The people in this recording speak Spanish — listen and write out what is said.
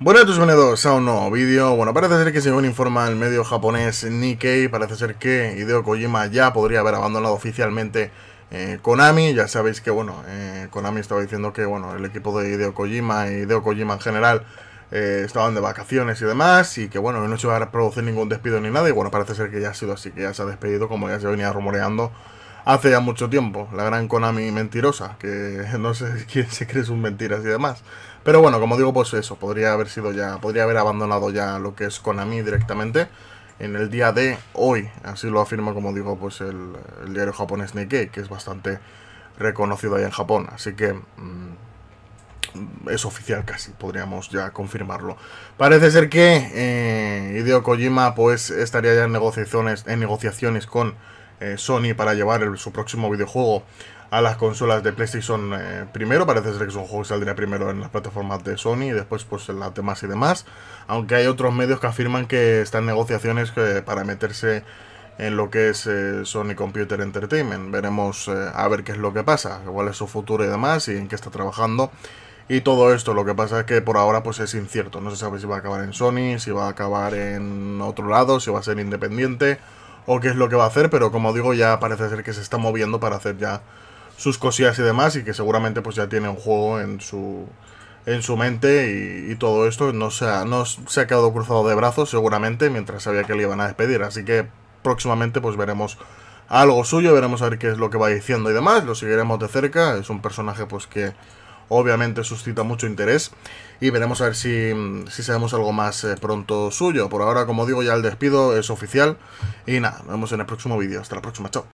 Buenas bienvenidos a un nuevo vídeo. Bueno, parece ser que según informa el medio japonés Nikkei, parece ser que Hideo Kojima ya podría haber abandonado oficialmente eh, Konami. Ya sabéis que, bueno, eh, Konami estaba diciendo que, bueno, el equipo de Hideo Kojima y Hideo Kojima en general eh, estaban de vacaciones y demás, y que, bueno, no se iba a producir ningún despido ni nada, y bueno, parece ser que ya ha sido así, que ya se ha despedido, como ya se venía rumoreando hace ya mucho tiempo, la gran Konami mentirosa, que no sé quién se cree sus mentiras y demás. Pero bueno, como digo, pues eso, podría haber sido ya, podría haber abandonado ya lo que es Konami directamente en el día de hoy. Así lo afirma, como digo, pues el, el diario japonés Nikkei, que es bastante reconocido ahí en Japón. Así que mm, es oficial casi, podríamos ya confirmarlo. Parece ser que eh, Hideo Kojima pues estaría ya en negociaciones, en negociaciones con eh, Sony para llevar su próximo videojuego a las consolas de PlayStation eh, primero. Parece ser que es un juego que saldría primero en las plataformas de Sony y después pues en las demás y demás. Aunque hay otros medios que afirman que están negociaciones eh, para meterse en lo que es Sony Computer Entertainment. Veremos a ver qué es lo que pasa, cuál es su futuro y demás y en qué está trabajando. Y todo esto, lo que pasa es que por ahora pues es incierto. No se sabe si va a acabar en Sony, si va a acabar en otro lado, si va a ser independiente o qué es lo que va a hacer, pero como digo, ya parece ser que se está moviendo para hacer ya sus cosillas y demás, y que seguramente pues ya tiene un juego en su en su mente y, todo esto no se, ha, no se ha quedado cruzado de brazos seguramente mientras sabía que le iban a despedir, así que próximamente pues veremos algo suyo, veremos a ver qué es lo que va diciendo y demás, lo seguiremos de cerca, es un personaje pues que obviamente suscita mucho interés y veremos a ver si, si sabemos algo más eh, pronto suyo. Por ahora, como digo, ya el despido es oficial y nada, nos vemos en el próximo vídeo. Hasta la próxima, chao.